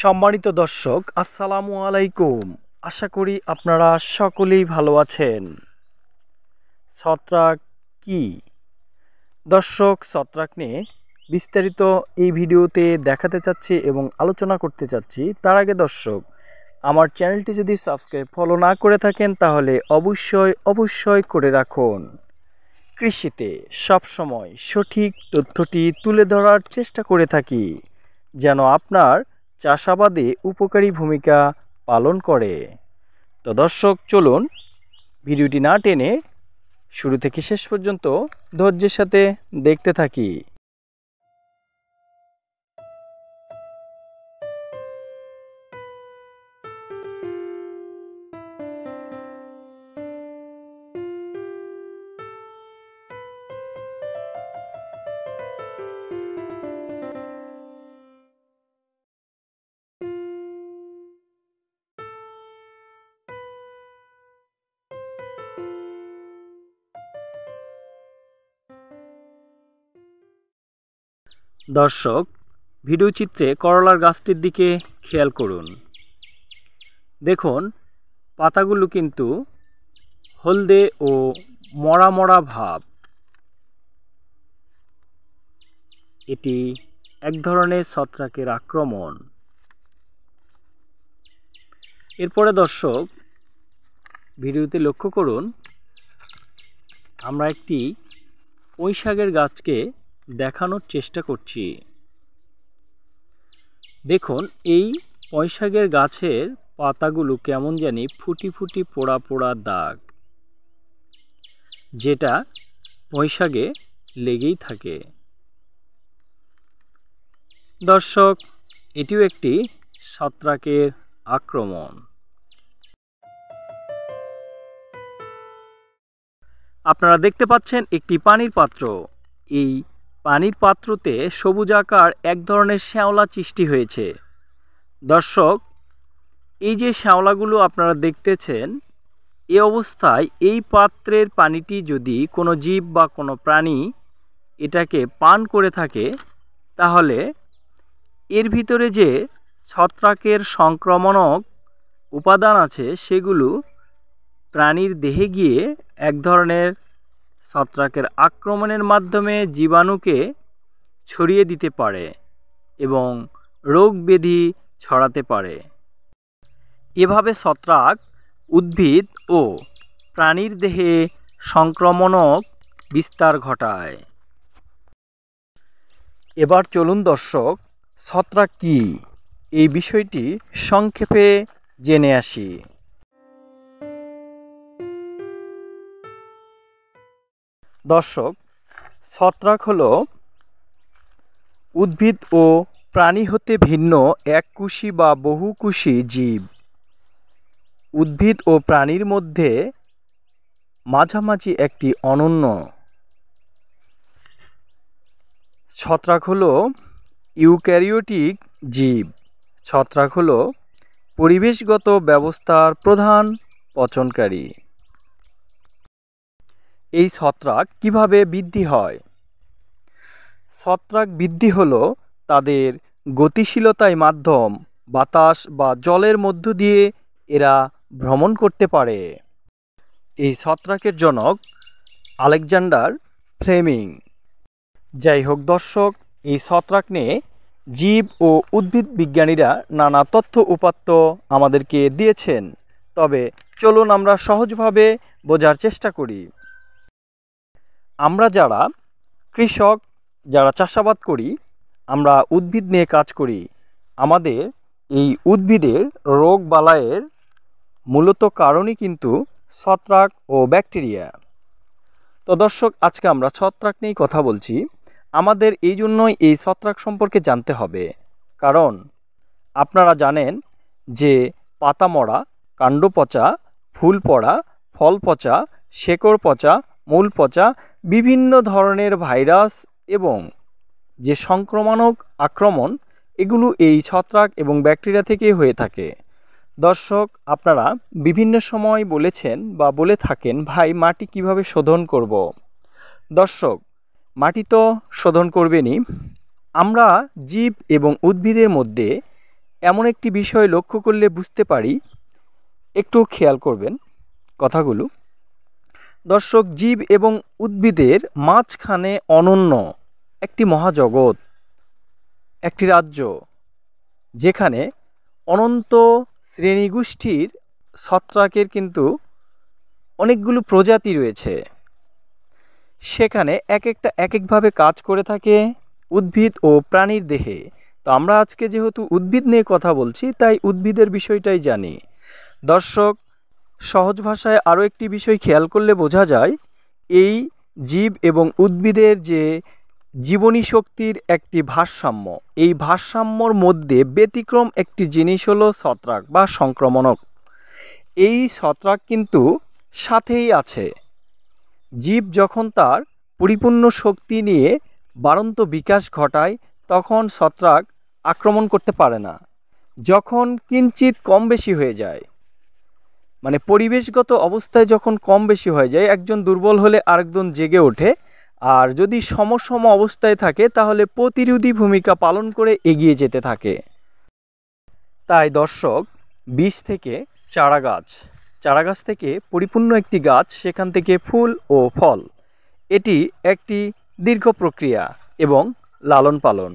সম্মানিত দর্শক আসসালামু আলাইকুম আশা করি আপনারা সকলেই ভালো আছেন ছত্রাক কি দর্শক ছত্রাক নিয়ে বিস্তারিত এই ভিডিওতে দেখাতে চাচ্ছি এবং আলোচনা করতে চাচ্ছি তার আগে দর্শক আমার চ্যানেলটি যদি সাবস্ক্রাইব ফলো না করে থাকেন তাহলে অবশ্যই অবশ্যই করে রাখুন কৃষিতে সবসময় সঠিক তথ্যটি তুলে ধরার চেষ্টা করে থাকি যেন আপনার চাষাবাদে উপকারী ভূমিকা পালন করে তো দর্শক চলুন ভিডিওটি না টেনে শুরু থেকে শেষ পর্যন্ত ধৈর্যের সাথে দেখতে থাকি দর্শক ভিডিও চিত্রে করলার গাছটির দিকে খেয়াল করুন দেখুন পাতাগুলো কিন্তু হলদে ও মরা মরা ভাব এটি এক ধরনের ছত্রাকের আক্রমণ এরপরে দর্শক ভিডিওতে লক্ষ্য করুন আমরা একটি শাকের গাছকে দেখানোর চেষ্টা করছি দেখুন এই পয়শাকের গাছের পাতাগুলো কেমন জানি ফুটি ফুটি পোড়া পোড়া দাগ যেটা পয়শাকে লেগেই থাকে দর্শক এটিও একটি ছত্রাকের আক্রমণ আপনারা দেখতে পাচ্ছেন একটি পানির পাত্র এই পানির পাত্রতে সবুজ আকার এক ধরনের শ্যাওলা সৃষ্টি হয়েছে দর্শক এই যে শ্যাওলাগুলো আপনারা দেখতেছেন এ অবস্থায় এই পাত্রের পানিটি যদি কোনো জীব বা কোনো প্রাণী এটাকে পান করে থাকে তাহলে এর ভিতরে যে ছত্রাকের সংক্রমণক উপাদান আছে সেগুলো প্রাণীর দেহে গিয়ে এক ধরনের ছত্রাকের আক্রমণের মাধ্যমে জীবাণুকে ছড়িয়ে দিতে পারে এবং রোগ ব্যাধি ছড়াতে পারে এভাবে ছত্রাক উদ্ভিদ ও প্রাণীর দেহে সংক্রমণক বিস্তার ঘটায় এবার চলুন দর্শক ছত্রাক কী এই বিষয়টি সংক্ষেপে জেনে আসি দর্শক ছত্রাক হলো উদ্ভিদ ও প্রাণী হতে ভিন্ন এককুশি বা বহুকুশি জীব উদ্ভিদ ও প্রাণীর মধ্যে মাঝামাঝি একটি অনন্য ছত্রাক হলো ইউক্যারিওটিক জীব ছত্রাক হলো পরিবেশগত ব্যবস্থার প্রধান পচনকারী এই ছত্রাক কিভাবে বৃদ্ধি হয় ছত্রাক বৃদ্ধি হলো তাদের গতিশীলতায় মাধ্যম বাতাস বা জলের মধ্য দিয়ে এরা ভ্রমণ করতে পারে এই ছত্রাকের জনক আলেকজান্ডার ফ্লেমিং যাই হোক দর্শক এই ছত্রাক নিয়ে জীব ও উদ্ভিদ বিজ্ঞানীরা নানা তথ্য উপাত্ত আমাদেরকে দিয়েছেন তবে চলুন আমরা সহজভাবে বোঝার চেষ্টা করি আমরা যারা কৃষক যারা চাষাবাদ করি আমরা উদ্ভিদ নিয়ে কাজ করি আমাদের এই উদ্ভিদের রোগ বালায়ের মূলত কারণই কিন্তু ছত্রাক ও ব্যাকটেরিয়া তো দর্শক আজকে আমরা ছত্রাক নিয়েই কথা বলছি আমাদের এই জন্যই এই ছত্রাক সম্পর্কে জানতে হবে কারণ আপনারা জানেন যে পাতা মরা কাণ্ড পচা ফুল পড়া ফল পচা শেকড় পচা মূল পচা বিভিন্ন ধরনের ভাইরাস এবং যে সংক্রমণক আক্রমণ এগুলো এই ছত্রাক এবং ব্যাকটেরিয়া থেকে হয়ে থাকে দর্শক আপনারা বিভিন্ন সময় বলেছেন বা বলে থাকেন ভাই মাটি কিভাবে শোধন করব। দর্শক মাটি তো শোধন করবেনই আমরা জীব এবং উদ্ভিদের মধ্যে এমন একটি বিষয় লক্ষ্য করলে বুঝতে পারি একটু খেয়াল করবেন কথাগুলো দর্শক জীব এবং উদ্ভিদের মাঝখানে অনন্য একটি মহাজগৎ একটি রাজ্য যেখানে অনন্ত শ্রেণীগোষ্ঠীর ছত্রাকের কিন্তু অনেকগুলো প্রজাতি রয়েছে সেখানে এক একটা এক একভাবে কাজ করে থাকে উদ্ভিদ ও প্রাণীর দেহে তো আমরা আজকে যেহেতু উদ্ভিদ নিয়ে কথা বলছি তাই উদ্ভিদের বিষয়টাই জানি দর্শক সহজ ভাষায় আরও একটি বিষয় খেয়াল করলে বোঝা যায় এই জীব এবং উদ্ভিদের যে জীবনী শক্তির একটি ভারসাম্য এই ভারসাম্যর মধ্যে ব্যতিক্রম একটি জিনিস হলো ছত্রাক বা সংক্রমণক এই ছত্রাক কিন্তু সাথেই আছে জীব যখন তার পরিপূর্ণ শক্তি নিয়ে বাড়ন্ত বিকাশ ঘটায় তখন ছত্রাক আক্রমণ করতে পারে না যখন কিঞ্চিত কম বেশি হয়ে যায় মানে পরিবেশগত অবস্থায় যখন কম বেশি হয়ে যায় একজন দুর্বল হলে আরেকজন জেগে ওঠে আর যদি সমসম অবস্থায় থাকে তাহলে প্রতিরোধী ভূমিকা পালন করে এগিয়ে যেতে থাকে তাই দর্শক বীজ থেকে চারা গাছ চারা গাছ থেকে পরিপূর্ণ একটি গাছ সেখান থেকে ফুল ও ফল এটি একটি দীর্ঘ প্রক্রিয়া এবং লালন পালন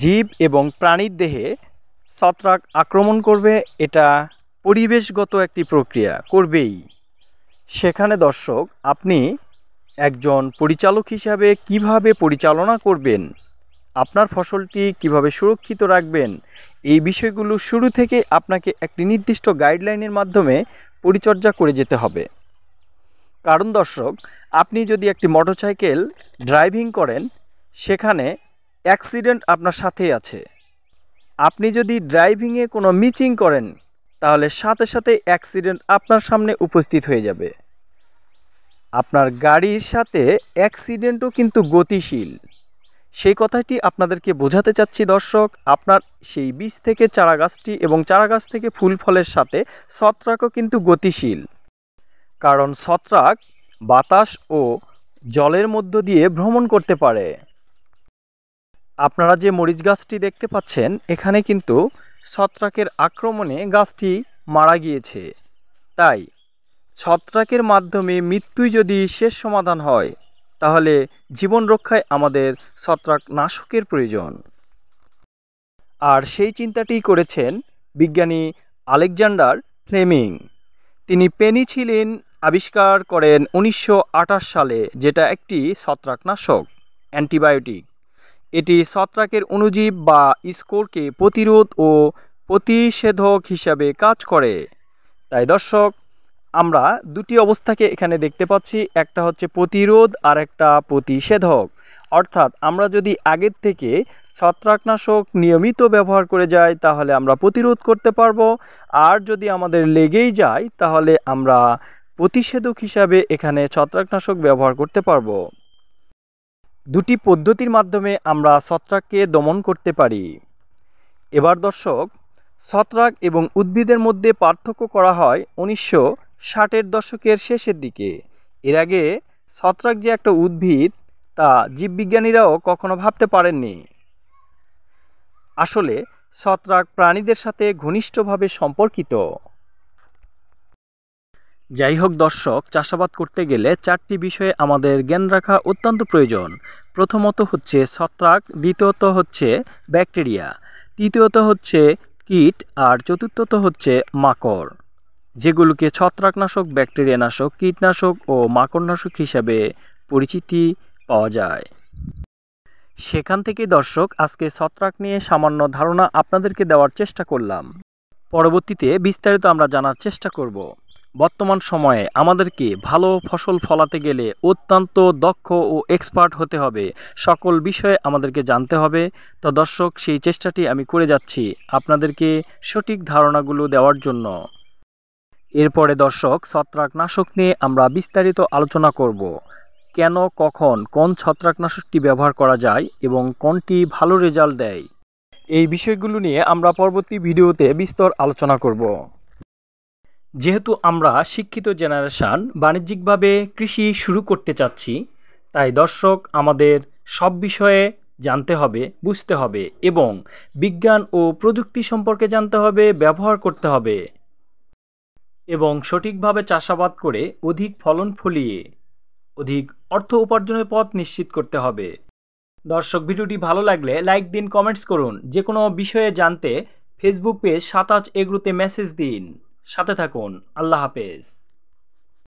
জীব এবং প্রাণীর দেহে ছত্রাক আক্রমণ করবে এটা পরিবেশগত একটি প্রক্রিয়া করবেই সেখানে দর্শক আপনি একজন পরিচালক হিসাবে কিভাবে পরিচালনা করবেন আপনার ফসলটি কিভাবে সুরক্ষিত রাখবেন এই বিষয়গুলো শুরু থেকে আপনাকে একটি নির্দিষ্ট গাইডলাইনের মাধ্যমে পরিচর্যা করে যেতে হবে কারণ দর্শক আপনি যদি একটি মোটরসাইকেল ড্রাইভিং করেন সেখানে অ্যাক্সিডেন্ট আপনার সাথেই আছে আপনি যদি ড্রাইভিংয়ে কোনো মিচিং করেন তাহলে সাথে সাথে অ্যাক্সিডেন্ট আপনার সামনে উপস্থিত হয়ে যাবে আপনার গাড়ির সাথে অ্যাক্সিডেন্টও কিন্তু গতিশীল সেই কথাটি আপনাদেরকে বোঝাতে চাচ্ছি দর্শক আপনার সেই বীজ থেকে চারা গাছটি এবং চারা গাছ থেকে ফুল ফলের সাথে ছত্রাকও কিন্তু গতিশীল কারণ ছত্রাক বাতাস ও জলের মধ্য দিয়ে ভ্রমণ করতে পারে আপনারা যে মরিচ গাছটি দেখতে পাচ্ছেন এখানে কিন্তু ছত্রাকের আক্রমণে গাছটি মারা গিয়েছে তাই ছত্রাকের মাধ্যমে মৃত্যুই যদি শেষ সমাধান হয় তাহলে জীবন রক্ষায় আমাদের ছত্রাক নাশকের প্রয়োজন আর সেই চিন্তাটি করেছেন বিজ্ঞানী আলেকজান্ডার ফ্লেমিং তিনি পেনিছিলিন আবিষ্কার করেন উনিশশো সালে যেটা একটি ছত্রাকনাশক অ্যান্টিবায়োটিক এটি ছত্রাকের অনুজীব বা স্কোরকে প্রতিরোধ ও প্রতিষেধক হিসাবে কাজ করে তাই দর্শক আমরা দুটি অবস্থাকে এখানে দেখতে পাচ্ছি একটা হচ্ছে প্রতিরোধ আর একটা প্রতিষেধক অর্থাৎ আমরা যদি আগের থেকে ছত্রাকনাশক নিয়মিত ব্যবহার করে যাই তাহলে আমরা প্রতিরোধ করতে পারবো আর যদি আমাদের লেগেই যায় তাহলে আমরা প্রতিষেধক হিসাবে এখানে ছত্রাকনাশক ব্যবহার করতে পারবো দুটি পদ্ধতির মাধ্যমে আমরা ছত্রাককে দমন করতে পারি এবার দর্শক ছত্রাক এবং উদ্ভিদের মধ্যে পার্থক্য করা হয় উনিশশো ষাটের দশকের শেষের দিকে এর আগে ছত্রাক যে একটা উদ্ভিদ তা জীববিজ্ঞানীরাও কখনো ভাবতে পারেননি আসলে ছত্রাক প্রাণীদের সাথে ঘনিষ্ঠভাবে সম্পর্কিত যাই হোক দর্শক চাষাবাদ করতে গেলে চারটি বিষয়ে আমাদের জ্ঞান রাখা অত্যন্ত প্রয়োজন প্রথমত হচ্ছে ছত্রাক দ্বিতীয়ত হচ্ছে ব্যাকটেরিয়া তৃতীয়ত হচ্ছে কীট আর চতুর্থত হচ্ছে মাকড় যেগুলোকে ছত্রাকনাশক ব্যাকটেরিয়ানাশক কীটনাশক ও মাকড়নাশক হিসাবে পরিচিতি পাওয়া যায় সেখান থেকে দর্শক আজকে ছত্রাক নিয়ে সামান্য ধারণা আপনাদেরকে দেওয়ার চেষ্টা করলাম পরবর্তীতে বিস্তারিত আমরা জানার চেষ্টা করব বর্তমান সময়ে আমাদেরকে ভালো ফসল ফলাতে গেলে অত্যন্ত দক্ষ ও এক্সপার্ট হতে হবে সকল বিষয়ে আমাদেরকে জানতে হবে তো দর্শক সেই চেষ্টাটি আমি করে যাচ্ছি আপনাদেরকে সঠিক ধারণাগুলো দেওয়ার জন্য এরপরে দর্শক ছত্রাকনাশক নিয়ে আমরা বিস্তারিত আলোচনা করব কেন কখন কোন ছত্রাকনাশকটি ব্যবহার করা যায় এবং কোনটি ভালো রেজাল্ট দেয় এই বিষয়গুলো নিয়ে আমরা পরবর্তী ভিডিওতে বিস্তর আলোচনা করব যেহেতু আমরা শিক্ষিত জেনারেশান বাণিজ্যিকভাবে কৃষি শুরু করতে চাচ্ছি তাই দর্শক আমাদের সব বিষয়ে জানতে হবে বুঝতে হবে এবং বিজ্ঞান ও প্রযুক্তি সম্পর্কে জানতে হবে ব্যবহার করতে হবে এবং সঠিকভাবে চাষাবাদ করে অধিক ফলন ফলিয়ে অধিক অর্থ উপার্জনের পথ নিশ্চিত করতে হবে দর্শক ভিডিওটি ভালো লাগলে লাইক দিন কমেন্টস করুন যে কোনো বিষয়ে জানতে ফেসবুক পেজ সাতাজ এগ্রুতে মেসেজ দিন সাথে থাকুন আল্লাহ হাফেজ